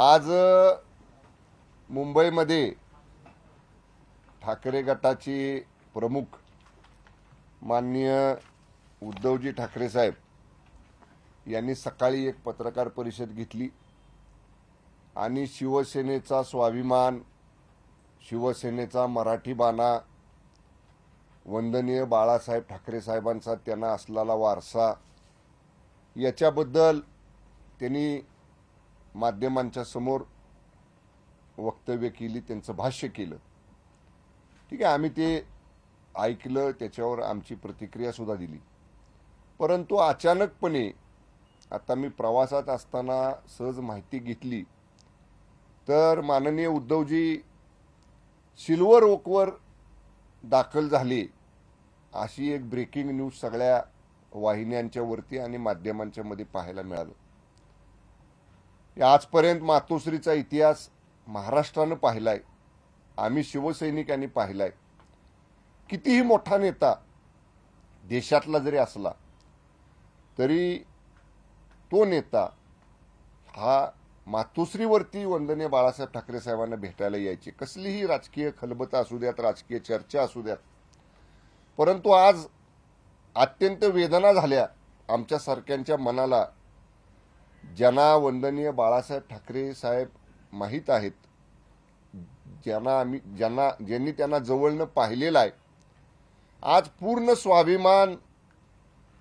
आज मुंबईमध्ये ठाकरे गटाचे प्रमुख माननीय उद्धवजी ठाकरे साहेब यांनी सकाळी एक पत्रकार परिषद घेतली आणि शिवसेनेचा स्वाभिमान शिवसेनेचा मराठी बाणा वंदनीय बाळासाहेब ठाकरे साहेबांचा त्यांना असलेला वारसा याच्याबद्दल त्यांनी माध्यमांच्या समोर वक्तव्य केली त्यांचं भाष्य केलं ठीक आहे आम्ही ते ऐकलं त्याच्यावर आमची प्रतिक्रिया सुद्धा दिली परंतु अचानकपणे आता मी प्रवासात असताना सहज माहिती घेतली तर माननीय उद्धवजी सिल्वर ओकवर दाखल झाले अशी एक ब्रेकिंग न्यूज सगळ्या वाहिन्यांच्यावरती आणि माध्यमांच्यामध्ये पाहायला मिळालं आजपर्यंत मातोश्रीचा इतिहास महाराष्ट्रानं पाहिला आहे आम्ही शिवसैनिकांनी पाहिला आहे कितीही मोठा नेता देशातला जरी असला तरी तो नेता हा मातोश्रीवरती वंदने बाळासाहेब ठाकरे साहेबांना भेटायला यायची कसलीही राजकीय खलबता असू द्यात राजकीय चर्चा असू द्यात परंतु आज अत्यंत वेदना झाल्या आमच्यासारख्यांच्या मनाला ज्यांना वंदनीय बाळासाहेब ठाकरे साहेब माहीत आहेत ज्यांना आम्ही ज्यांना ज्यांनी त्यांना जवळनं पाहिलेलं आहे आज पूर्ण स्वाभिमान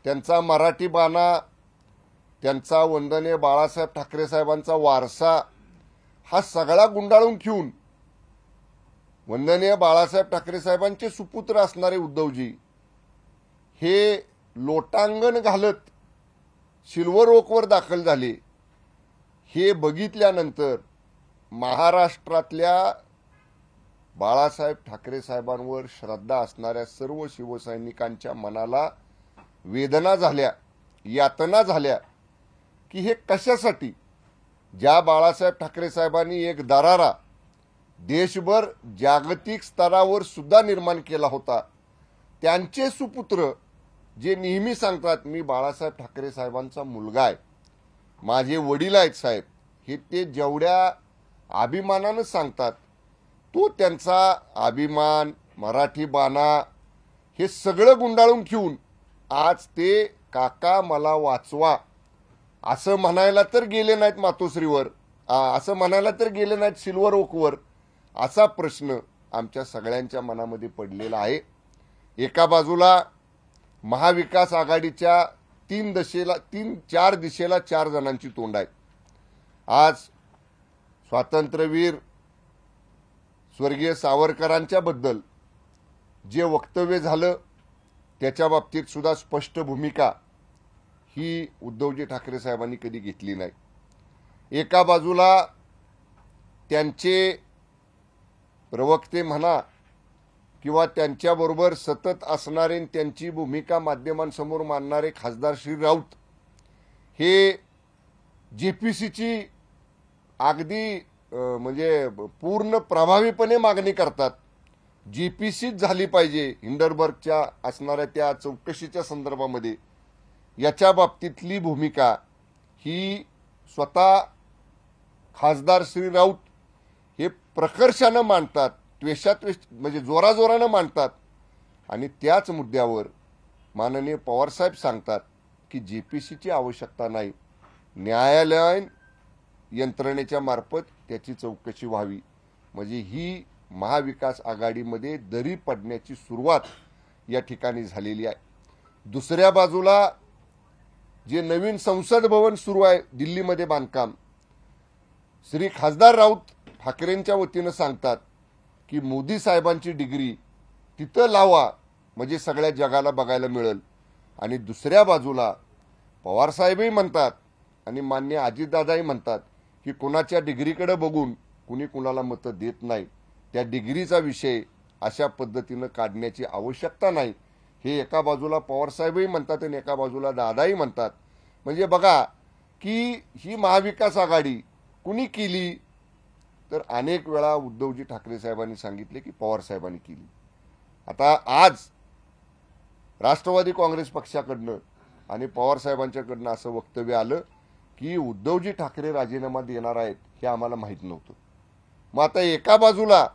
त्यांचा मराठी बाणा त्यांचा वंदनीय बाळासाहेब ठाकरे साहेबांचा वारसा हा सगळा गुंडाळून घेऊन वंदनीय बाळासाहेब ठाकरे साहेबांचे सुपुत्र असणारे उद्धवजी हे लोटांगण घालत सिल्वर दाखल झाले हे बघितल्यानंतर महाराष्ट्रातल्या बाळासाहेब ठाकरे साहेबांवर श्रद्धा असणाऱ्या सर्व शिवसैनिकांच्या मनाला वेदना झाल्या यातना झाल्या की हे कशासाठी ज्या बाळासाहेब ठाकरे साहेबांनी एक दरारा देशभर जागतिक स्तरावर सुद्धा निर्माण केला होता त्यांचे सुपुत्र जे नेहमी सांगतात मी बाळासाहेब ठाकरे साहेबांचा मुलगा आहे माझे वडील आहेत साहेब हे ते जेवढ्या अभिमानानं सांगतात तो त्यांचा अभिमान मराठी बाणा हे सगळं गुंडाळून घेऊन आज ते काका मला वाचवा असं म्हणायला तर गेले नाहीत मातोश्रीवर असं म्हणायला तर गेले नाहीत सिल्वर ओकवर असा प्रश्न आमच्या सगळ्यांच्या मनामध्ये पडलेला आहे एका बाजूला महाविकास आघाडीच्या तीन दशेला तीन चार दिशेला चार जणांची तोंड आहेत आज स्वातंत्र्यवीर स्वर्गीय सावरकरांच्या बद्दल जे वक्तव्य झालं त्याच्या बाबतीत सुद्धा स्पष्ट भूमिका ही उद्धवजी ठाकरे साहेबांनी कधी घेतली नाही एका बाजूला त्यांचे प्रवक्ते म्हणा किंवा त्यांच्याबरोबर सतत असणारे त्यांची भूमिका माध्यमांसमोर मांडणारे खासदार श्री राऊत हे जे पी सीची अगदी म्हणजे पूर्ण प्रभावीपणे मागणी करतात जी पी सीच झाली पाहिजे हिंडरबर्गच्या असणाऱ्या त्या चौकशीच्या संदर्भामध्ये याच्या बाबतीतली भूमिका ही स्वतः खासदार श्री राऊत हे प्रकर्षानं मांडतात त्वेषात्वेष म्हणजे जोराजोरानं मांडतात आणि त्याच मुद्द्यावर माननीय पवारसाहेब सांगतात की जे पी सीची आवश्यकता नाही न्यायालयीन यंत्रणेच्या मार्फत त्याची चौकशी व्हावी म्हणजे ही महाविकास आघाडीमध्ये दरी पडण्याची सुरुवात या ठिकाणी झालेली आहे दुसऱ्या बाजूला जे नवीन संसद भवन सुरू आहे दिल्लीमध्ये बांधकाम श्री खासदार राऊत ठाकरेंच्या वतीनं सांगतात की मोदी साहेबांची डिग्री तिथं लावा म्हणजे सगळ्या जगाला बघायला मिळेल आणि दुसऱ्या बाजूला पवारसाहेबही म्हणतात आणि मान्य अजितदादाही म्हणतात की कोणाच्या डिग्रीकडे बघून कुणी कुणाला मतं देत नाही त्या डिग्रीचा विषय अशा पद्धतीनं काढण्याची आवश्यकता नाही हे एका बाजूला पवारसाहेबही म्हणतात आणि एका बाजूला दादाही म्हणतात म्हणजे बघा की ही महाविकास आघाडी कुणी केली तर अनेक वेळा उद्धवजी ठाकरे साहेबांनी सांगितले की पवार साहेबांनी केली आता आज राष्ट्रवादी काँग्रेस पक्षाकडनं आणि पवार साहेबांच्याकडनं असं वक्तव्य आलं की उद्धवजी ठाकरे राजीनामा देणार आहेत हे आम्हाला माहीत नव्हतं मग आता एका बाजूला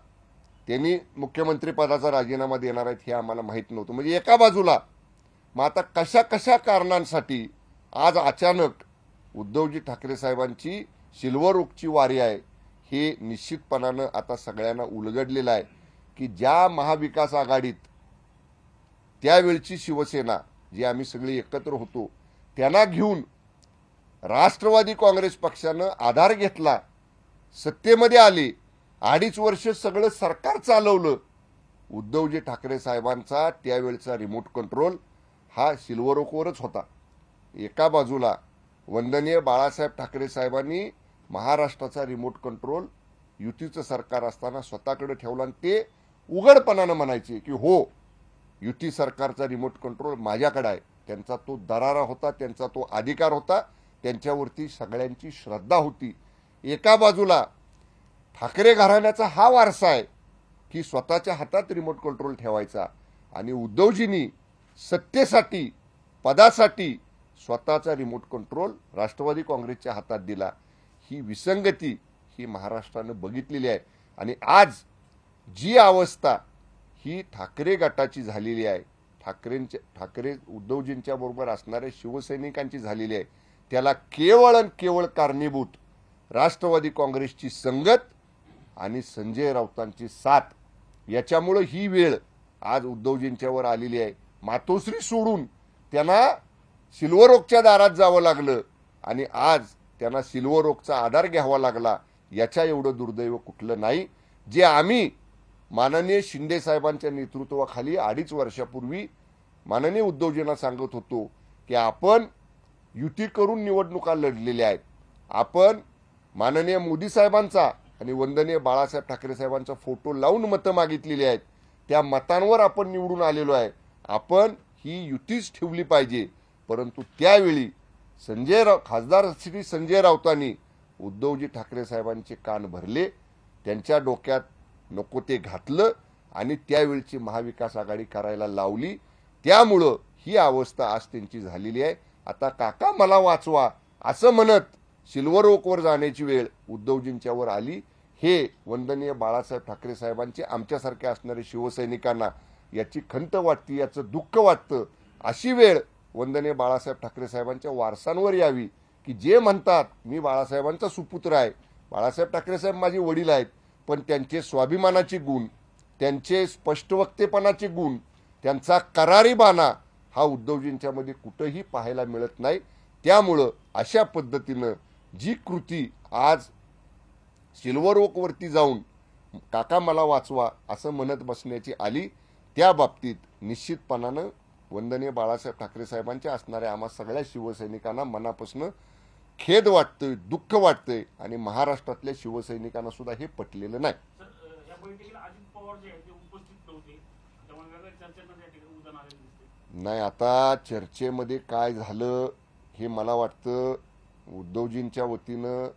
त्यांनी मुख्यमंत्रीपदाचा राजीनामा देणार आहेत हे आम्हाला माहीत नव्हतं म्हणजे एका बाजूला मग आता कशा कशा कारणांसाठी आज अचानक उद्धवजी ठाकरे साहेबांची सिल्वर ओकची वारी आहे हे निश्चितपणानं आता सगळ्यांना उलगडलेलं आहे की ज्या महाविकास आघाडीत त्यावेळची शिवसेना जी आम्ही सगळी एकत्र होतो त्यांना घेऊन राष्ट्रवादी काँग्रेस पक्षानं आधार घेतला सत्तेमध्ये आले अडीच वर्ष सगळं सरकार चालवलं उद्धवजी ठाकरे साहेबांचा त्यावेळचा रिमोट कंट्रोल हा सिल्वर होता एका बाजूला वंदनीय बाळासाहेब ठाकरे साहेबांनी महाराष्ट्राचा रिमोट कंट्रोल युतीचं सरकार असताना स्वतःकडे ठेवला आणि ते उघडपणानं म्हणायचे की हो युती सरकारचा रिमोट कंट्रोल माझ्याकडे आहे त्यांचा तो दरारा होता त्यांचा तो अधिकार होता त्यांच्यावरती सगळ्यांची श्रद्धा होती एका बाजूला ठाकरे घराण्याचा हा वारसा आहे की स्वतःच्या हातात रिमोट कंट्रोल ठेवायचा आणि उद्धवजींनी सत्तेसाठी पदासाठी स्वतःचा रिमोट कंट्रोल राष्ट्रवादी काँग्रेसच्या हातात दिला ही विसंगती ही महाराष्ट्रानं बघितलेली आहे आणि आज जी अवस्था ही ठाकरे गटाची झालेली आहे ठाकरेंच्या ठाकरे उद्धवजींच्या बरोबर असणाऱ्या शिवसैनिकांची झालेली आहे त्याला केवळ आणि केवळ कारणीभूत राष्ट्रवादी काँग्रेसची संगत आणि संजय राऊतांची साथ याच्यामुळं ही वेळ आज उद्धवजींच्यावर आलेली आहे मातोश्री सोडून त्यांना सिल्वर दारात जावं लागलं आणि आज त्यांना सिल्वरोगचा आधार घ्यावा लागला याच्या एवढं दुर्दैव कुठलं नाही जे आम्ही माननीय शिंदेसाहेबांच्या नेतृत्वाखाली अडीच वर्षापूर्वी माननीय उद्धवजींना सांगत होतो की आपण युती करून निवडणुका लढलेल्या आहेत आपण माननीय मोदी साहेबांचा आणि वंदनीय बाळासाहेब ठाकरे साहेबांचा फोटो लावून मतं मागितलेली आहेत त्या मतांवर आपण निवडून आलेलो आहे आपण ही युतीच ठेवली पाहिजे परंतु त्यावेळी संजय राव खासदार श्री संजय राऊतांनी उद्धवजी ठाकरे साहेबांचे कान भरले त्यांच्या डोक्यात नको ते घातलं आणि त्यावेळची महाविकास आघाडी करायला लावली त्यामुळं ही अवस्था आज त्यांची झालेली आहे आता काका मला वाचवा असं म्हणत सिल्वर ओकवर जाण्याची वेळ उद्धवजींच्यावर आली हे वंदनीय बाळासाहेब ठाकरे साहेबांचे आमच्यासारखे असणारे शिवसैनिकांना याची खंत वाटते याचं दुःख वाटतं अशी वेळ वंदने बाळासाहेब ठाकरे साहेबांच्या वारसांवर यावी की जे म्हणतात मी बाळासाहेबांचा सुपुत्र आहे बाळासाहेब ठाकरे साहेब माझे वडील आहेत पण त्यांचे स्वाभिमानाचे गुण त्यांचे स्पष्टवक्तेपणाचे गुण त्यांचा करारी बाणा हा उद्धवजींच्यामध्ये कुठंही पाहायला मिळत नाही त्यामुळं अशा पद्धतीनं जी कृती आज सिल्वर ओकवरती जाऊन काका मला वाचवा असं म्हणत बसण्याची आली त्या बाबतीत निश्चितपणानं वंदनीय बाळासाहेब ठाकरे साहेबांच्या असणाऱ्या आम्हा सगळ्या शिवसैनिकांना मनापासून खेद वाटतोय दुःख वाटतंय आणि महाराष्ट्रातल्या शिवसैनिकांना सुद्धा हे पटलेलं नाही नाही आता चर्चेमध्ये काय झालं हे मला वाटतं उद्धवजींच्या वतीनं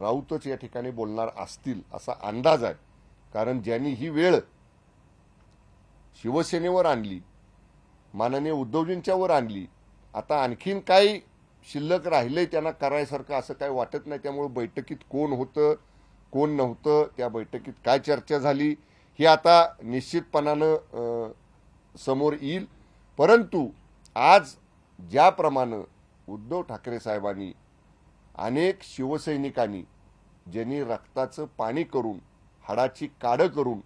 राऊतच या ठिकाणी बोलणार असतील असा अंदाज आहे कारण ज्यांनी ही वेळ शिवसेनेवर आणली माननीय उद्धवजींच्या वर आणली आता आणखीन काही शिल्लक राहिलंय त्यांना करायसारखं असं काही वाटत नाही त्यामुळे बैठकीत कोण होतं कोण नव्हतं त्या बैठकीत काय चर्चा झाली हे आता निश्चितपणानं समोर येईल परंतु आज ज्याप्रमाणे उद्धव ठाकरे साहेबांनी अनेक शिवसैनिकांनी ज्यांनी रक्ताचं पाणी करून हाडाची काडं करून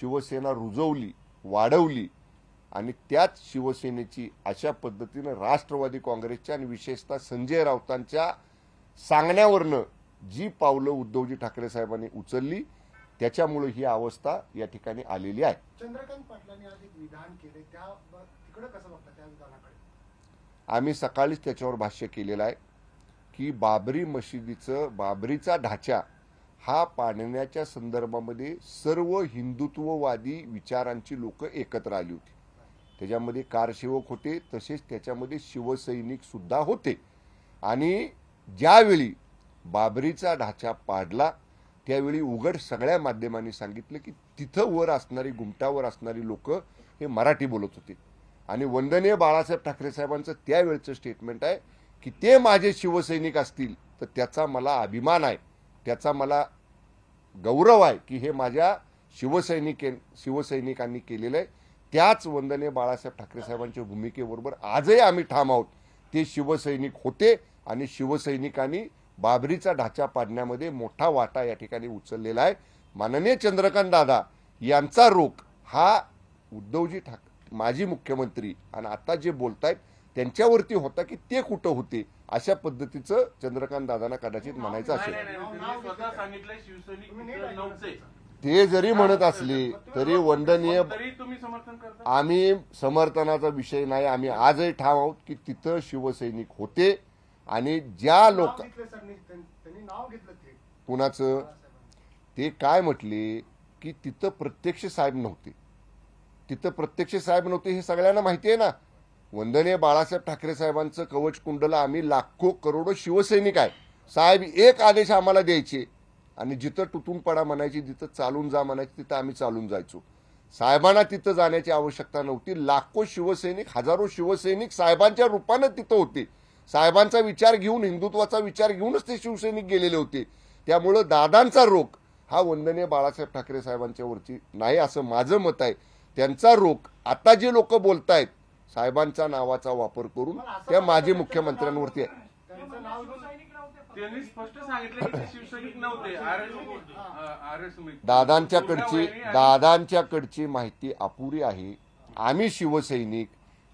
शिवसेना रुजवली वाढवली आणि त्याच शिवसेनेची अशा पद्धतीनं राष्ट्रवादी काँग्रेसच्या आणि विशेषतः संजय राऊतांच्या सांगण्यावरनं जी पावलं उद्धवजी ठाकरे साहेबांनी उचलली त्याच्यामुळे ही अवस्था या ठिकाणी आलेली आहे चंद्रकांत पाटलांनी विधान केले त्या कसं त्या आम्ही सकाळीच त्याच्यावर भाष्य केलेलं आहे की बाबरी मशिदीचं बाबरीचा ढाचा हा पाडण्याच्या संदर्भामध्ये सर्व हिंदुत्ववादी विचारांची लोक एकत्र आली होती त्याच्यामध्ये कारसेवक होते तसेच त्याच्यामध्ये शिवसैनिक सुद्धा होते आणि ज्यावेळी बाबरीचा ढाचा पाडला त्यावेळी उघड सगळ्या माध्यमांनी सांगितलं की तिथं वर असणारी गुमटावर असणारी लोक हे मराठी बोलत होते आणि वंदनीय बाळासाहेब ठाकरे साहेबांचं त्यावेळचं स्टेटमेंट आहे की ते माझे शिवसैनिक असतील तर त्याचा मला अभिमान आहे त्याचा मला गौरव आहे की हे माझ्या शिवसैनिके शिवसैनिकांनी केलेलं आहे त्याच वंदने बाळासाहेब ठाकरे साहेबांच्या भूमिकेबरोबर आजही आम्ही ठाम आहोत ते शिवसैनिक होते आणि शिवसैनिकांनी बाबरीचा ढाचा पाडण्यामध्ये मोठा वाटा या ठिकाणी उचललेला आहे माननीय चंद्रकांत दादा यांचा रोख हा उद्धवजी ठाक माजी मुख्यमंत्री आणि आता जे बोलतायत त्यांच्यावरती होता की ते कुठं होते अशा पद्धतीचं चंद्रकांत दादांना कदाचित म्हणायचं असेल ते जरी म्हणत असले तरी वंदनीय आम्ही समर्थनाचा विषय नाही आम्ही आजही ठाम आहोत की तिथं शिवसैनिक होते आणि ज्या लोक कुणाचं ते काय म्हटले की तिथं प्रत्यक्ष साहेब नव्हते तिथं प्रत्यक्ष साहेब नव्हते हे सगळ्यांना माहिती आहे ना वंदनीय बाळासाहेब ठाकरे साहेबांचं कवच आम्ही लाखो करोडो शिवसैनिक आहे साहेब एक आदेश आम्हाला द्यायचे आणि जिथं तुटून पडा म्हणायची जिथं चालून जा म्हणायची तिथं आम्ही चालून जायचो साहेबांना तिथं जाण्याची आवश्यकता नव्हती लाखो शिवसैनिक हजारो शिवसैनिक साहेबांच्या रूपानं तिथं होते साहेबांचा विचार घेऊन हिंदुत्वाचा विचार घेऊनच ते शिवसैनिक गेलेले होते त्यामुळं दादांचा रोख हा वंदनीय बाळासाहेब ठाकरे साहेबांच्या वरची नाही असं माझं मत आहे त्यांचा रोख आता जे लोक बोलतायत साहेबांचा नावाचा वापर करून त्या माजी मुख्यमंत्र्यांवरती आहे त्यांनी स्पष्ट सांगितलं दादांच्या कडची दादांच्या कडची माहिती अपुरी आहे आम्ही शिवसैनिक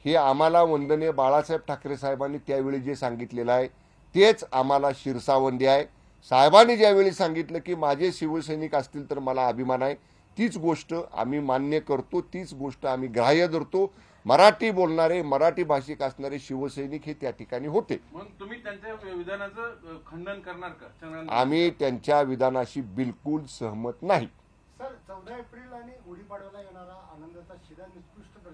हे आम्हाला वंदनीय बाळासाहेब ठाकरे साहेबांनी त्यावेळी जे सांगितलेलं आहे तेच आम्हाला शिरसावंदी आहे साहेबांनी ज्यावेळी सांगितलं की माझे शिवसैनिक असतील तर मला अभिमान आहे तीच गोष्ट आम्ही मान्य करतो तीच गोष्ट आम्ही ग्राह्य धरतो मराठी बोलणारे मराठी भाषिक असणारे शिवसैनिक हे त्या ठिकाणी होते तुम्ही खंडन करणार का आम्ही त्यांच्या विधानाशी बिलकुल सहमत नाही सर चौदा एप्रिल आणि गुढीपाडव्याला येणारा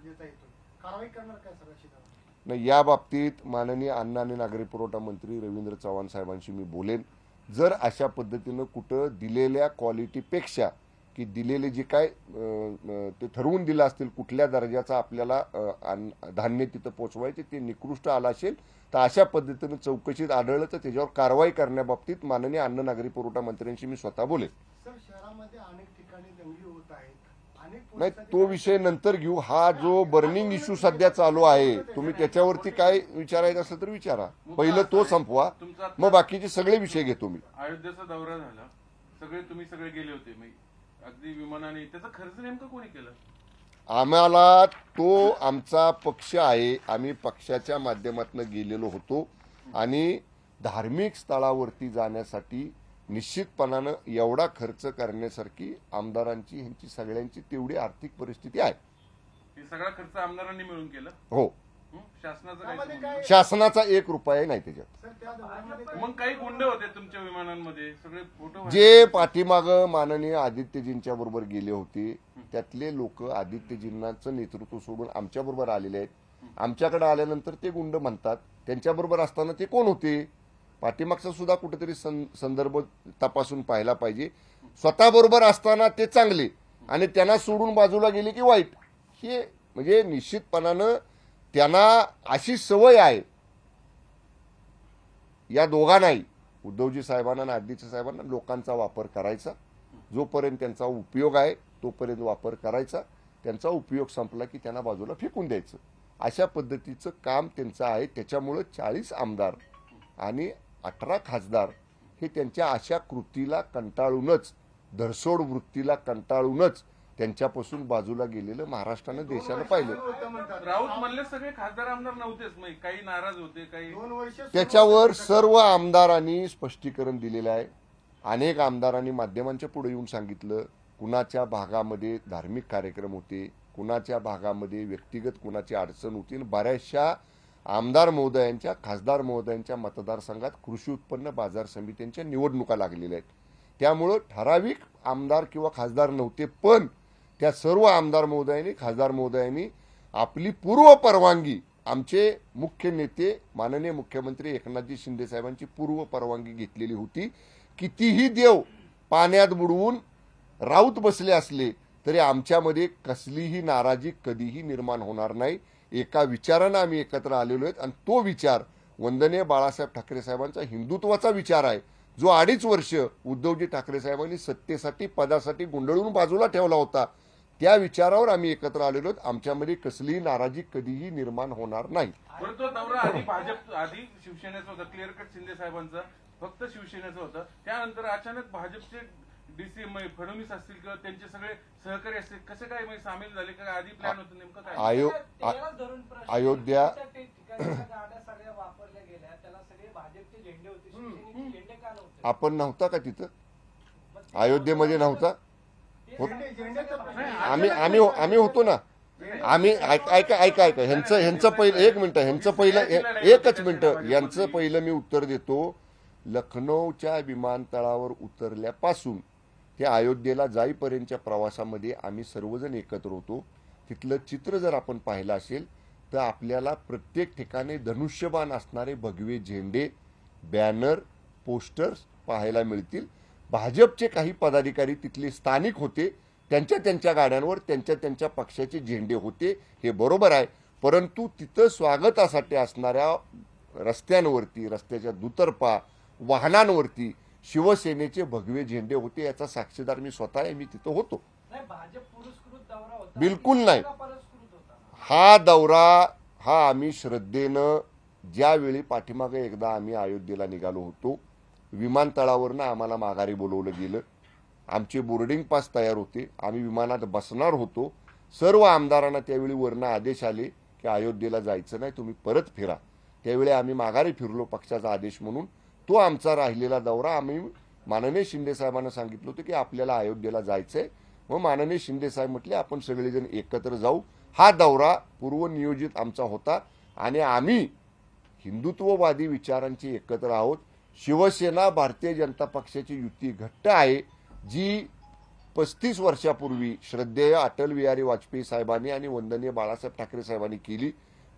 येतो कारवाई करणार या बाबतीत माननीय अन्न आणि नागरी पुरवठा मंत्री रवींद्र चव्हाण साहेबांशी मी बोलेन जर अशा पद्धतीनं कुठं दिलेल्या क्वालिटीपेक्षा की दिलेले जे काय ते ठरवून दिलं असतील कुठल्या दर्जाचा आपल्याला धान्य तिथं पोचवायचे ते निकृष्ट आलं असेल तर अशा पद्धतीनं चौकशीत आढळलं तर त्याच्यावर कारवाई करण्याबाबतीत माननीय अन्न नागरी पुरवठा मंत्र्यांशी मी स्वतः बोलेल नाही तो विषय नंतर घेऊ हा जो बर्निंग इश्यू सध्या चालू आहे तुम्ही त्याच्यावरती काय विचारायचं असं तर विचारा पहिलं तो संपवा मग बाकीचे सगळे विषय घेतो मी अयोध्याचा दौरा झाला सगळे तुम्ही सगळे गेले होते अगदी विमानाने त्याचा खर्च नेमका कोणी केला आम्हाला तो आमचा पक्ष आहे आम्ही पक्षाच्या माध्यमातून गेलेलो होतो आणि धार्मिक स्थळावरती जाण्यासाठी निश्चितपणानं एवढा खर्च करण्यासारखी आमदारांची ह्यांची सगळ्यांची तेवढी आर्थिक परिस्थिती आहे सगळा खर्च आमदारांनी मिळून केला हो शासनाचा एक रुपया नाही त्याच्यात मग काही गुंड होते तुमच्या विमानांमध्ये सगळे फोटो जे पाठीमाग माननीय आदित्यजींच्या बरोबर गेले होते त्यातले लोक आदित्यजींनाचं नेतृत्व सोडून आमच्या बरोबर आलेले आहेत आमच्याकडे आल्यानंतर ते गुंड म्हणतात त्यांच्याबरोबर असताना ते कोण होते पाठीमागचा सुद्धा कुठेतरी संदर्भ तपासून पाहायला पाहिजे स्वतःबरोबर असताना ते चांगले आणि त्यांना सोडून बाजूला गेले की वाईट हे म्हणजे निश्चितपणानं त्यांना अशी सवय आहे या दोघांनाही उद्धवजी साहेबांना आणि आदित्य साहेबांना लोकांचा वापर करायचा जोपर्यंत त्यांचा उपयोग आहे तोपर्यंत वापर करायचा त्यांचा उपयोग संपला की त्यांना बाजूला फेकून द्यायचं अशा पद्धतीचं काम त्यांचं आहे त्याच्यामुळं चाळीस आमदार आणि अठरा खासदार हे त्यांच्या अशा कृतीला कंटाळूनच धरसोड वृत्तीला कंटाळूनच त्यांच्यापासून बाजूला गेलेलं महाराष्ट्रानं देशाला पाहिलं राऊत म्हणले सगळे खासदार आमदार नव्हतेच काही नाराज होते काही त्याच्यावर सर्व आमदारांनी स्पष्टीकरण दिलेलं आहे अनेक आमदारांनी माध्यमांच्या पुढे येऊन सांगितलं कुणाच्या भागामध्ये धार्मिक कार्यक्रम होते कुणाच्या भागामध्ये व्यक्तिगत कुणाची अडचण होती बऱ्याचशा आमदार महोदयांच्या खासदार महोदयांच्या मतदारसंघात कृषी उत्पन्न बाजार समित्यांच्या निवडणुका लागलेल्या आहेत त्यामुळं ठराविक आमदार किंवा खासदार नव्हते पण त्या सर्व आमदार महोदयांनी खासदार महोदयांनी आपली पूर्व परवानगी आमचे मुख्य नेते माननीय मुख्यमंत्री एकनाथजी शिंदे साहेबांची पूर्व परवानगी घेतलेली होती कितीही देव पाण्यात बुडवून राऊत बसले असले तरी आमच्यामध्ये कसलीही नाराजी कधीही निर्माण होणार नाही एका विचारानं आम्ही एकत्र आलेलो आहेत आणि तो विचार वंदनीय बाळासाहेब ठाकरे साहेबांचा हिंदुत्वाचा विचार आहे जो अडीच वर्ष उद्धवजी ठाकरे साहेबांनी सत्तेसाठी पदासाठी गुंडळून बाजूला ठेवला होता त्या विचारावर आम्ही एकत्र आलेलो आमच्यामध्ये कसलीही नाराजी कधीही निर्माण होणार नाही दौरा भाजप आधी शिवसेनेचा होता क्लिअर कट शिंदे साहेबांचा फक्त शिवसेनेचं होतं त्यानंतर अचानक भाजपचे डीसी फडणवीस असतील किंवा त्यांचे सगळे सहकारी असतील कसे काय सामील झाले का आधी प्लॅन होतं नेमकं काय अयोध्या आपण नव्हता का तिथं अयोध्येमध्ये नव्हता आम्ही आम्ही हो- आम्ही होतो ना आम्ही ऐका ऐका ऐका ह्यांचं ह्यांचं पहिलं एक मिनिट ह्यांचं पहिलं एकच मिनिट यांचं पहिलं मी उत्तर देतो लखनौच्या विमानतळावर उतरल्यापासून ते अयोध्येला जाईपर्यंतच्या प्रवासामध्ये आम्ही सर्वजण एकत्र होतो तिथलं चित्र जर आपण पाहिलं असेल तर आपल्याला प्रत्येक ठिकाणी धनुष्यबाण असणारे भगवे झेंडे बॅनर पोस्टर्स पाहायला मिळतील भाजपचे काही पदाधिकारी तिथले स्थानिक होते त्यांच्या त्यांच्या गाड्यांवर त्यांच्या त्यांच्या पक्षाचे झेंडे होते हे बरोबर आहे परंतु तिथं स्वागतासाठी असणाऱ्या रस्त्यांवरती रस्त्याच्या दुतर्फा वाहनांवरती शिवसेनेचे भगवे झेंडे होते याचा साक्षीदार मी स्वतः आहे मी तिथं होतो बिलकुल नाही हा दौरा हा आम्ही श्रद्धेनं ज्यावेळी पाठीमागे एकदा आम्ही अयोध्येला निघालो होतो विमानतळावरनं आम्हाला माघारी बोलवलं गेलं आमचे बोर्डिंग पास तयार होते आम्ही विमानात बसणार होतो सर्व आमदारांना त्यावेळी वरनं आदेश आले की अयोध्येला जायचं नाही तुम्ही परत फिरा त्यावेळी आम्ही माघारी फिरलो पक्षाचा आदेश म्हणून तो आमचा राहिलेला दौरा आम्ही माननीय शिंदेसाहेबांना सांगितलं होतं की आपल्याला अयोध्येला जायचं आहे मग माननीय शिंदेसाहेब म्हटले आपण सगळेजण एकत्र जाऊ हा दौरा पूर्वनियोजित आमचा होता आणि आम्ही हिंदुत्ववादी विचारांची एकत्र आहोत शिवसेना भारतीय जनता पक्षाची युती घट्ट आहे जी पस्तीस वर्षापूर्वी श्रद्धेय अटल बिहारी वाजपेयी साहेबांनी आणि वंदनीय बाळासाहेब ठाकरे साहेबांनी केली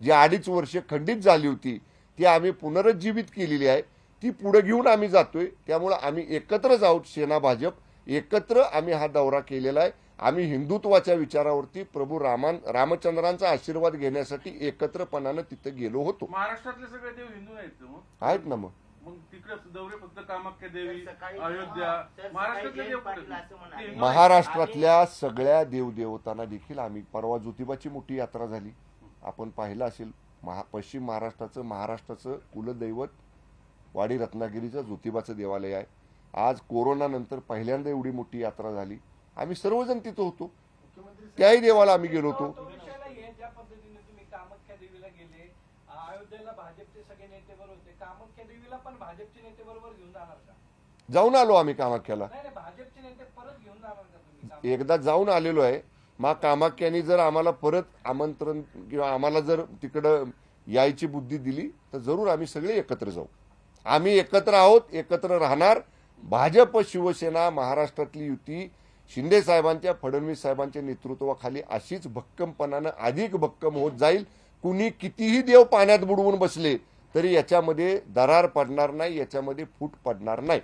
जी अडीच वर्ष खंडित झाली होती ती आम्ही पुनरुज्जीवित केलेली आहे ती पुढे घेऊन आम्ही जातोय त्यामुळे आम्ही एकत्र जाऊ सेना भाजप एकत्र आम्ही हा दौरा केलेला आहे आम्ही हिंदुत्वाच्या विचारावरती प्रभू रामान रामचंद्रांचा आशीर्वाद घेण्यासाठी एकत्रपणानं तिथं गेलो होतो महाराष्ट्रातले सगळे देव हिंदू आहेत आहेत ना मग मग तिकडे देवी अयोध्या महाराष्ट्रातल्या महाराष्ट्रातल्या सगळ्या देवदेवतांना देखील आम्ही परवा ज्योतिबाची मोठी यात्रा झाली आपण पाहिलं असेल महा पश्चिम महाराष्ट्राचं महाराष्ट्राचं कुलदैवत वाडी रत्नागिरीचं ज्योतिबाचं देवालय आहे आज कोरोनानंतर पहिल्यांदा एवढी मोठी यात्रा झाली आम्ही सर्वजण तिथं होतो त्याही देवाला आम्ही गेलो होतो अयोध्येला भाजपचे सगळे नेते बरोबर होते कामाख्या देवीला पण भाजपचे नेते बरोबर घेऊन जाणार का जाऊन आलो आम्ही कामाख्याला भाजपचे नेते परत घेऊन जाणार का एकदा जाऊन आलेलो आहे मा कामाख्यानी जर आम्हाला परत आमंत्रण किंवा आम्हाला जर तिकडं यायची बुद्धी दिली तर जरूर आम्ही सगळे एकत्र जाऊ आम्ही एकत्र आहोत एकत्र राहणार भाजप शिवसेना महाराष्ट्रातली युती शिंदे साहेबांच्या फडणवीस साहेबांच्या नेतृत्वाखाली अशीच भक्कमपणानं अधिक भक्कम होत जाईल कुणी कितीही देव पाण्यात बुडवून बसले तरी याच्यामध्ये दरार पडणार नाही याच्यामध्ये फूट पडणार नाही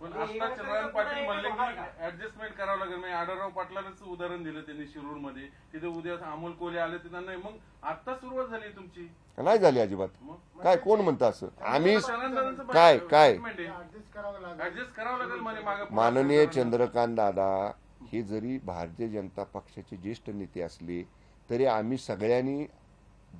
पण आता चंद्रकांत पाटील म्हणले की ऍडजस्टमेंट करावं लागेल म्हणजे आढळराव पाटलालाच उदाहरण दिलं त्यांनी शिरूरमध्ये तिथे उद्या अमोल कोले आले ते मग आता सुरुवात झाली तुमची नाही झाली अजिबात म्हणजे काय कोण म्हणतं असं आम्ही काय काय ऍडजस्ट करावं लागेल म्हणे माननीय चंद्रकांत दादा हे जरी भारतीय जनता पक्षाचे ज्येष्ठ नेते असले तरी आम्ही सगळ्यांनी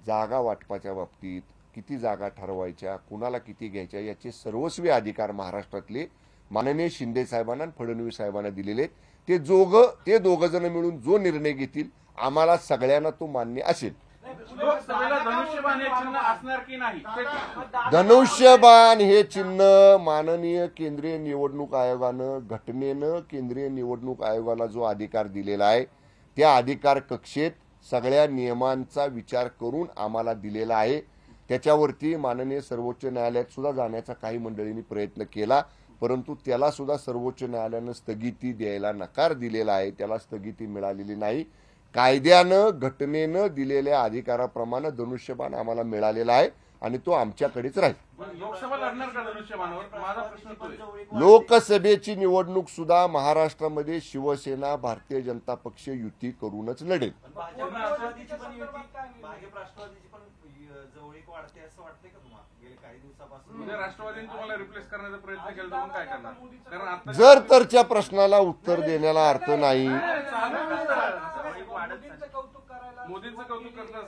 जागा वाटपाच्या बाबतीत किती जागा ठरवायच्या कुणाला किती घ्यायच्या याचे सर्वस्वी अधिकार महाराष्ट्रातले माननीय शिंदे साहेबांना आणि फडणवीस साहेबांना दिलेले ते जोग ते दोघ जण मिळून जो निर्णय घेतील आम्हाला सगळ्यांना तो मान्य असेल धनुष्यबाण हे चिन्ह माननीय केंद्रीय निवडणूक आयोगानं घटनेनं केंद्रीय निवडणूक आयोगाला जो अधिकार दिलेला आहे त्या अधिकार कक्षेत सगळ्या नियमांचा विचार करून आम्हाला दिलेला आहे त्याच्यावरती माननीय सर्वोच्च न्यायालयात सुद्धा जाण्याचा काही मंडळींनी प्रयत्न केला परंतु त्याला सुद्धा सर्वोच्च न्यायालयानं स्थगिती द्यायला नकार दिलेला आहे त्याला स्थगिती मिळालेली नाही कायद्यानं घटनेनं दिलेल्या अधिकाराप्रमाणे धनुष्यबाण आम्हाला मिळालेला आहे आणि तो आमच्याकडेच राहील लोकसभेची निवडणूक सुद्धा महाराष्ट्रामध्ये शिवसेना भारतीय जनता पक्ष युती करूनच लढेल जर तरच्या प्रश्नाला उत्तर देण्याला अर्थ नाही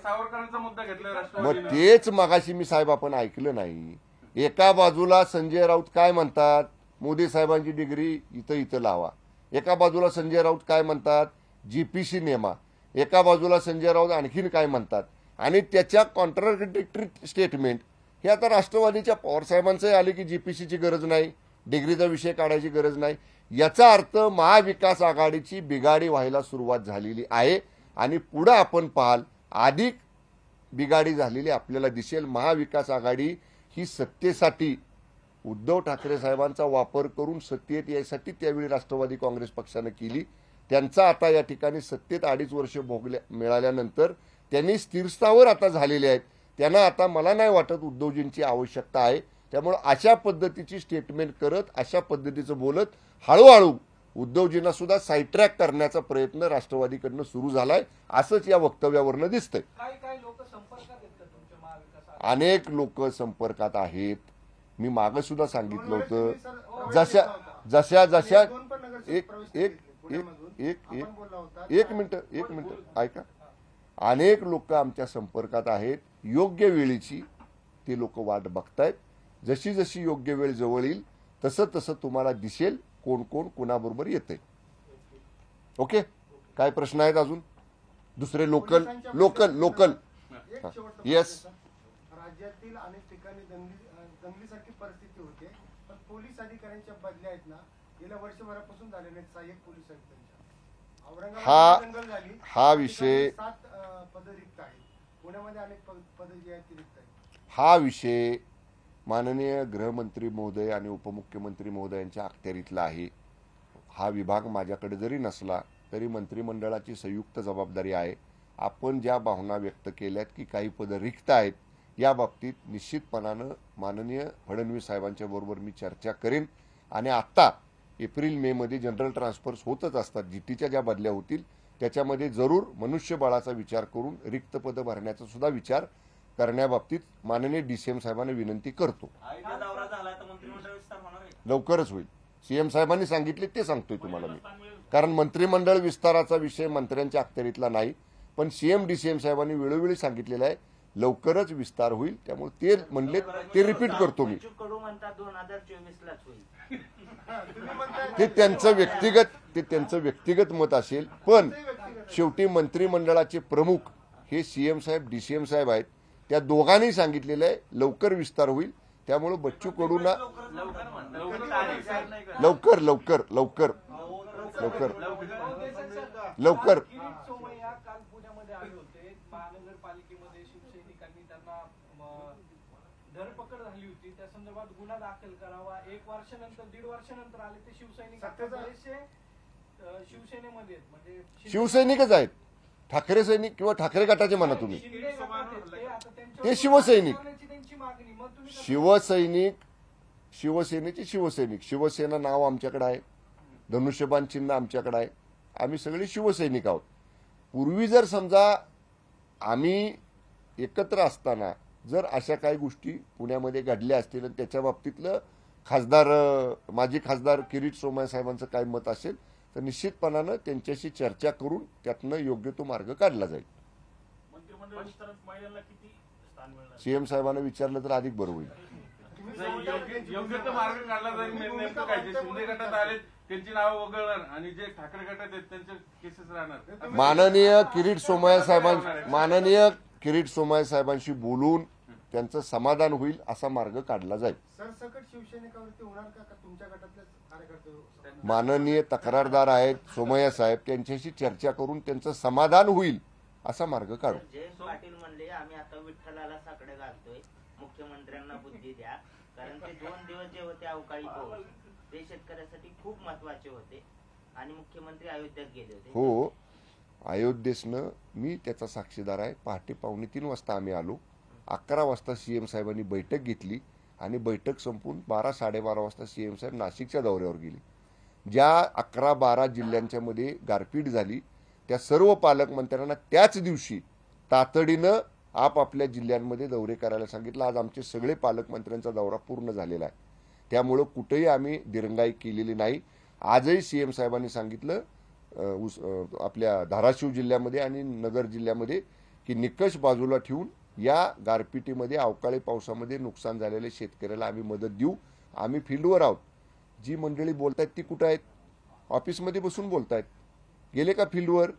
मुद्दा घेतला मग तेच मगाशी मी साहेब आपण ऐकलं नाही एका बाजूला संजय राऊत काय म्हणतात मोदी साहेबांची डिग्री इथं इथं लावा एका बाजूला संजय राऊत काय म्हणतात जीपीसी नेमा एका बाजूला संजय राऊत आणखीन काय म्हणतात आणि त्याच्या कॉन्ट्राडिक्टरी स्टेटमेंट हे आता राष्ट्रवादीच्या पवारसाहेबांचंही आले की जीपीसीची गरज नाही डिग्रीचा विषय काढायची गरज नाही याचा अर्थ महाविकास आघाडीची बिघाडी व्हायला सुरुवात झालेली आहे आणि पुढं आपण पाहाल अधिक बिघाडी झालेली आपल्याला दिसेल महाविकास आघाडी ही सत्तेसाठी उद्धव ठाकरे साहेबांचा वापर करून सत्तेत यासाठी त्यावेळी राष्ट्रवादी काँग्रेस पक्षानं केली त्यांचा आता या ठिकाणी सत्तेत अडीच वर्ष भोगल्या मिळाल्यानंतर त्यांनी स्थिरस्थावर आता झालेले आहेत त्यांना आता मला नाही वाटत उद्धवजींची आवश्यकता आहे त्यामुळे अशा पद्धतीची स्टेटमेंट करत अशा पद्धतीचं बोलत हळूहळू उद्धवजींना सुद्धा साईट्रॅक करण्याचा प्रयत्न राष्ट्रवादीकडनं सुरू झालाय असंच या वक्तव्यावरनं दिसतंय अनेक लोक संपर्कात आहेत मी माग सुद्धा सांगितलं होतं जशा जशा जशा एक एक एक एक एक एक मिनिट एक मिनिट ऐका अनेक लोक आमच्या संपर्कात आहेत योग्य वेळेची ते लोक वाट बघतायत जशी जशी योग्य वेळ जवळ येईल तसं तसं तुम्हाला दिसेल कोण कोण कोणाबरोबर येते ओके काय प्रश्न आहेत अजून दुसरे लोकल लोकल लोकल येस राज्यातील अनेक ठिकाणी दंगलीसारखी परिस्थिती होते पण पोलीस अधिकाऱ्यांच्या बदल्या आहेत ना गेल्या वर्षभरापासून झालेले आहेत सहाय्यक पोलीस अधिकाऱ्यांच्या हा विषय पद रिक्त पुण्यामध्ये अनेक पद जी रिक्त आहेत हा विषय माननीय गृहमंत्री महोदय आणि उपमुख्यमंत्री महोदयांच्या अखत्यारीतला आहे हा विभाग माझ्याकडे जरी नसला तरी मंत्रिमंडळाची संयुक्त जबाबदारी आहे आपण ज्या भावना व्यक्त केल्यात की काही पदं रिक्त आहेत या बाबतीत निश्चितपणानं माननीय फडणवीस साहेबांच्या बरोबर मी चर्चा करेन आणि आत्ता एप्रिल मेमध्ये जनरल ट्रान्सफर्स होतच असतात जीटीच्या ज्या बदल्या होतील त्याच्यामध्ये जरूर मनुष्यबळाचा विचार करून रिक्त पदं भरण्याचा सुद्धा विचार करण्याबाबतीत माननीय डीसीएम साहेबांना विनंती करतो लवकरच होईल सीएम साहेबांनी सांगितले ते सांगतोय तुम्हाला मी कारण मंत्रिमंडळ विस्ताराचा विषय मंत्र्यांच्या अखत्यारीतला नाही पण सीएम डीसीएम साहेबांनी वेळोवेळी सांगितलेलं आहे लवकरच विस्तार होईल त्यामुळे ते म्हणले ते रिपीट करतो मी ते त्यांचं व्यक्तिगत ते त्यांचं व्यक्तिगत मत असेल पण शेवटी मंत्रिमंडळाचे प्रमुख हे सीएम साहेब डीसीएम साहेब आहेत या दोघांनी सांगितलेलं आहे लवकर विस्तार होईल त्यामुळं बच्चू कडूंना लवकर लवकर लवकर लवकर लवकर त्यांना धरपकड झाली होती त्या संदर्भात गुन्हा दाखल करावा एक वर्षानंतर दीड वर्षानंतर आले ते शिवसैनिक शिवसेनेमध्ये म्हणजे शिवसैनिकच आहेत ठाकरे सैनिक किंवा ठाकरे गटाचे म्हणा तुम्ही ते शिवसैनिक शिवसैनिक शिवसेनेचे शिवसैनिक शिवसेना नाव आमच्याकडे आहे धनुष्यबाण चिन्ह आमच्याकडे आहे आम्ही सगळे शिवसैनिक आहोत पूर्वी जर समजा आम्ही एकत्र असताना जर अशा काही गोष्टी पुण्यामध्ये घडल्या असतील आणि त्याच्या बाबतीतलं खासदार माजी खासदार किरीट सोमाय साहेबांचं काय मत असेल तर निश्चितपणानं त्यांच्याशी चर्चा करून त्यातनं योग्य तो मार्ग काढला जाईल सीएम साहेबांना विचारलं तर अधिक बरं होईल योग्य तो मार्ग काढला जाईल नेमकं काय जे शिंदे गटात आले त्यांची नावं वगळणार आणि जे ठाकरे गटात आहेत त्यांचे केसेस राहणार माननीय किरीट सोमय्या साहेबां माननीय किरीट सोमय्या साहेबांशी बोलून त्यांचं समाधान होईल असा मार्ग काढला जाईल माननीय तक्रारदार आहेत सोमय्या साहेब त्यांच्याशी चर्चा करून त्यांचं समाधान होईल असा मार्ग काढू पाटील म्हणले आम्ही आता विठ्ठलाला साकडे घालतोय मुख्यमंत्र्यांना बुद्धी द्या कारण ते दोन दिवस जे होते अवकाळी ते शेतकऱ्यासाठी खूप महत्वाचे होते आणि मुख्यमंत्री अयोध्येत गेले होते हो अयोध्येसनं मी त्याचा साक्षीदार आहे पहाटे पावणे तीन वाजता आम्ही आलो अकरा वाजता सी एम साहेबांनी बैठक घेतली आणि बैठक संपून बारा साडेबारा वाजता सी एम साहेब नाशिकच्या दौऱ्यावर गेले ज्या अकरा बारा जिल्ह्यांच्यामध्ये गारपीट झाली त्या सर्व पालकमंत्र्यांना त्याच दिवशी तातडीनं आपापल्या जिल्ह्यांमध्ये दौरे करायला सांगितलं आज आमचे सगळे पालकमंत्र्यांचा दौरा पूर्ण झालेला आहे त्यामुळं कुठेही आम्ही दिरंगाई केलेली नाही आजही सी एम साहेबांनी सांगितलं आपल्या धाराशिव जिल्ह्यामध्ये आणि नगर जिल्ह्यामध्ये की निकष बाजूला ठेवून या गारपिटीमध्ये अवकाळी पावसामध्ये नुकसान झालेल्या शेतकऱ्याला आम्ही मदत देऊ आम्ही फील्डवर आहोत जी मंडळी बोलत आहेत ती कुठं आहेत ऑफिसमध्ये बसून बोलत आहेत गेले का फील्डवर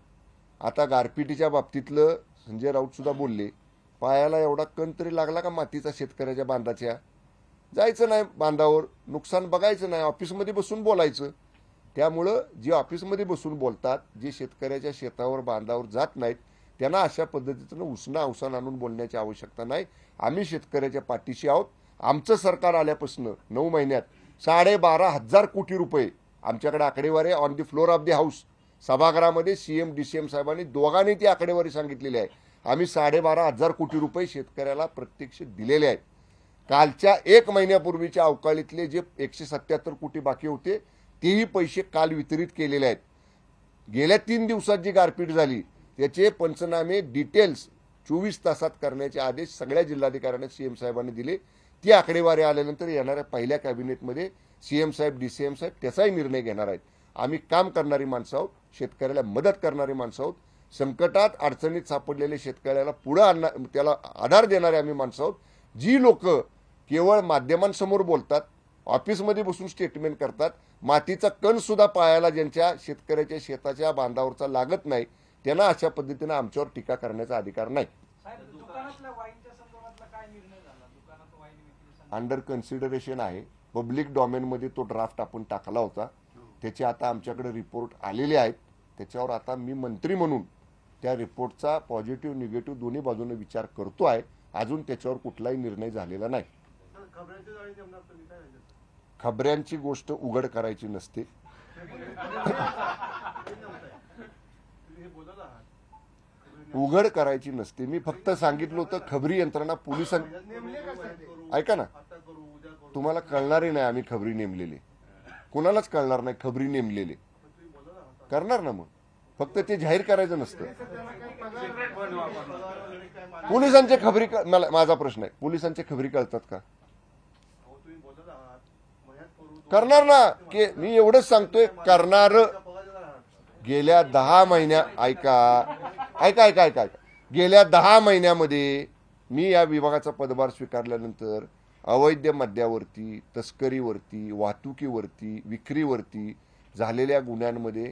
आता गारपिटीच्या बाबतीतलं संजय राऊतसुद्धा बोलले पायाला एवढा कण तरी लागला का मातीचा शेतकऱ्याच्या बांधाच्या जायचं नाही बांधावर नुकसान बघायचं नाही ऑफिसमध्ये बसून बोलायचं त्यामुळं जे ऑफिसमध्ये बसून बोलतात जे शेतकऱ्याच्या शेतावर बांधावर जात नाहीत त्यांना अशा पद्धतीनं उसना उसान आणून बोलण्याची आवश्यकता नाही आम्ही शेतकऱ्याच्या पाठीशी आहोत आमचं सरकार आल्यापासून नऊ महिन्यात साडेबारा हजार कोटी रुपये आमच्याकडे आकडेवारी on the floor of the house सभागृहामध्ये C M D C M साहेबांनी दोघांनी ती आकडेवारी सांगितलेली आहे आम्ही साडेबारा हजार कोटी रुपये शेतकऱ्याला प्रत्यक्ष दिलेले आहेत कालच्या एक महिन्यापूर्वीच्या अवकाळीतले जे एकशे सत्याहत्तर कोटी बाकी होते तेही पैसे काल वितरित केलेले आहेत गेल्या तीन दिवसात जी गारपीट झाली त्याचे पंचनामे डिटेल्स चोवीस तासात करण्याचे आदेश सगळ्या जिल्हाधिकाऱ्यांना सी एम साहेबांनी दिले ती आकडेवारी आल्यानंतर येणाऱ्या पहिल्या कॅबिनेटमध्ये सी एम साहेब डी सी एम साहेब त्याचाही निर्णय घेणार आहेत आम्ही काम करणारी माणसं आहोत शेतकऱ्याला मदत करणारी माणसं आहोत संकटात अडचणीत सापडलेले शेतकऱ्याला पुढं आणणार त्याला आधार देणारे आम्ही माणसं आहोत जी लोक केवळ माध्यमांसमोर बोलतात ऑफिसमध्ये बसून स्टेटमेंट करतात मातीचा कणसुद्धा पायाला ज्यांच्या शेतकऱ्याच्या शेताच्या बांधावरचा लागत नाही त्यांना अशा पद्धतीनं आमच्यावर टीका करण्याचा अधिकार नाही अंडर कन्सिडरेशन आहे पब्लिक डॉमेनमध्ये तो ड्राफ्ट आपण टाकला होता त्याचे आता आमच्याकडे रिपोर्ट आलेले आहेत त्याच्यावर आता मी मंत्री म्हणून त्या रिपोर्टचा पॉझिटिव्ह निगेटिव्ह दोन्ही बाजूने विचार करतो आहे अजून त्याच्यावर कुठलाही निर्णय झालेला नाही खबऱ्यांची गोष्ट उघड करायची नसते उघड करायची नसते मी फक्त सांगितलं होतं खबरी यंत्रणा पोलिसां ऐका ना तुम्हाला कळणार नाही आम्ही खबरी नेमलेली कोणालाच कळणार नाही खबरी नेमलेली करणार ना मग फक्त ते जाहीर करायचं नसतं पोलिसांचे खबरी माझा प्रश्न आहे पोलिसांचे खबरी कळतात का करणार ना की मी एवढंच सांगतोय करणार गेल्या दहा महिन्या ऐका ऐका ऐका ऐका ऐका गेल्या दहा महिन्यामध्ये मी या विभागाचा पदभार स्वीकारल्यानंतर अवैध मद्यावरती तस्करीवरती वाहतुकीवरती विक्रीवरती झालेल्या गुन्ह्यांमध्ये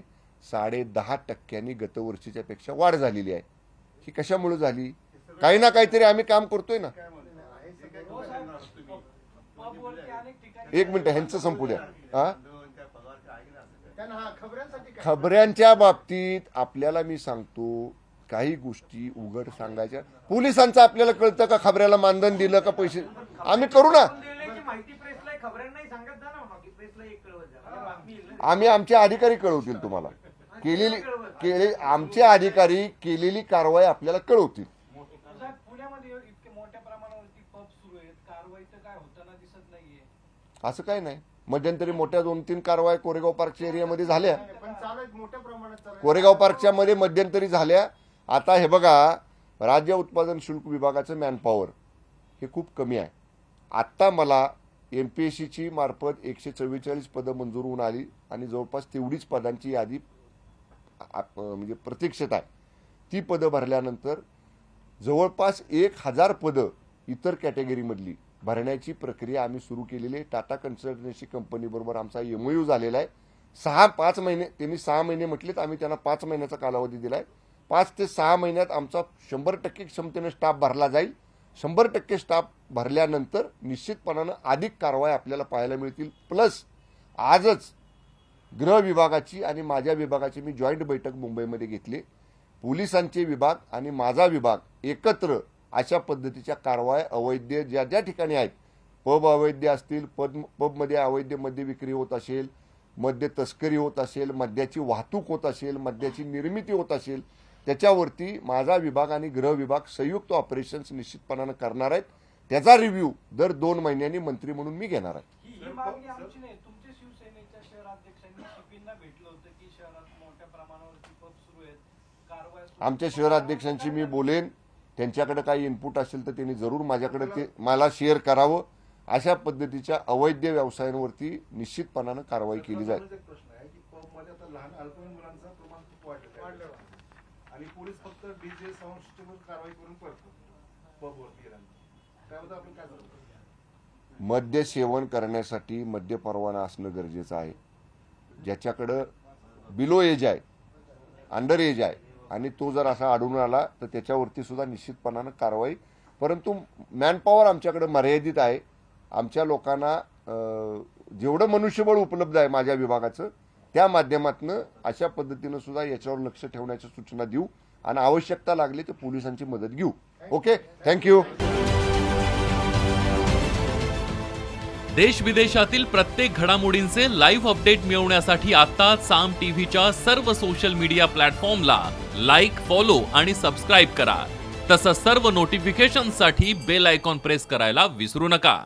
साडे दहा टक्क्यांनी गतवर्षीच्या पेक्षा वाढ झालेली आहे ही कशामुळे झाली काही ना काहीतरी आम्ही काम करतोय ना एक मिनिट ह्यांचं संपू द्या हा खबऱ्यांच्या बाबतीत आपल्याला मी सांगतो काही गोष्टी उघड सांगायच्या पोलिसांचं आपल्याला कळतं का खबऱ्याला मानधन दिलं का पैसे आम्ही करू ना आम्ही आमचे अधिकारी कळवतील तुम्हाला केलेली केले आमचे अधिकारी केलेली कारवाई आपल्याला कळवतील असं काही नाही मध्यंतरी मोठ्या दोन तीन कारवाई कोरेगाव पार्कच्या एरियामध्ये झाल्या कोरेगाव पार्कच्या मध्ये मध्यंतरी झाल्या आता हे बघा राज्य उत्पादन शुल्क विभागाचं मॅनपॉवर हे खूप कमी आहे आत्ता मला एम पी एस सीची मार्फत एकशे चव्वेचाळीस पदं मंजूर होऊन आली आणि जवळपास तेवढीच पदांची यादी म्हणजे प्रतीक्षेत आहे ती पदं भरल्यानंतर जवळपास एक हजार पदं इतर कॅटेगरीमधली भरण्याची प्रक्रिया आम्ही सुरू केलेली आहे टाटा कन्सल्टन्सी कंपनीबरोबर आमचा एमओयू झालेला आहे सहा पाच महिने त्यांनी सहा महिने म्हटलेत आम्ही त्यांना पाच महिन्याचा कालावधी दिला आहे पाच ते सहा महिन्यात आमचा शंभर टक्के क्षमतेनं स्टाफ भरला जाईल शंभर टक्के स्टाफ भरल्यानंतर निश्चितपणानं अधिक कारवाई आपल्याला पाहायला मिळतील प्लस आजच गृह विभागाची आणि माझ्या विभागाची मी जॉईंट बैठक मुंबईमध्ये घेतली पोलिसांचे विभाग आणि माझा विभाग एकत्र अशा पद्धतीच्या कारवाया अवैध ज्या ज्या ठिकाणी आहेत पब अवैध असतील पब पबमध्ये अवैध मद्य विक्री होत असेल मद्य तस्करी होत असेल मद्याची वाहतूक होत असेल मद्याची निर्मिती होत असेल त्याच्यावरती माझा विभाग आणि गृह विभाग संयुक्त ऑपरेशन्स निश्चितपणानं करणार आहेत त्याचा रिव्ह्यू दर दोन महिन्यांनी मंत्री म्हणून मी घेणार आहे आमच्या शहराध्यक्षांशी मी बोलेन त्यांच्याकडे काही इनपुट असेल तर त्यांनी जरूर माझ्याकडे ते मला शेअर करावं अशा पद्धतीच्या अवैध व्यवसायांवरती निश्चितपणानं कारवाई केली जाईल आणि पोलीस फक्त डीजे साऊंड सिस्टमवर कारवाई करून आपण काय मद्य सेवन करण्यासाठी मद्य परवाना असणं गरजेचं आहे ज्याच्याकडं बिलो एज आहे अंडर एज आहे आणि तो जर असा आढळून आला तर त्याच्यावरती सुद्धा निश्चितपणानं कारवाई परंतु मॅनपॉवर आमच्याकडे मर्यादित आहे आमच्या लोकांना जेवढं मनुष्यबळ उपलब्ध आहे माझ्या विभागाचं त्या माध्यमातनं अशा पद्धतीनं सुद्धा याच्यावर लक्ष ठेवण्याच्या सूचना देऊ आणि आवश्यकता लागली तर पोलिसांची मदत घेऊ ओके थँक्यू देश विदेशातील प्रत्येक घडामोडींचे लाईव्ह अपडेट मिळवण्यासाठी आता साम टीव्हीच्या सर्व सोशल मीडिया प्लॅटफॉर्मला लाईक फॉलो आणि सबस्क्राईब करा तसंच सर्व नोटिफिकेशनसाठी बेल आयकॉन प्रेस करायला विसरू नका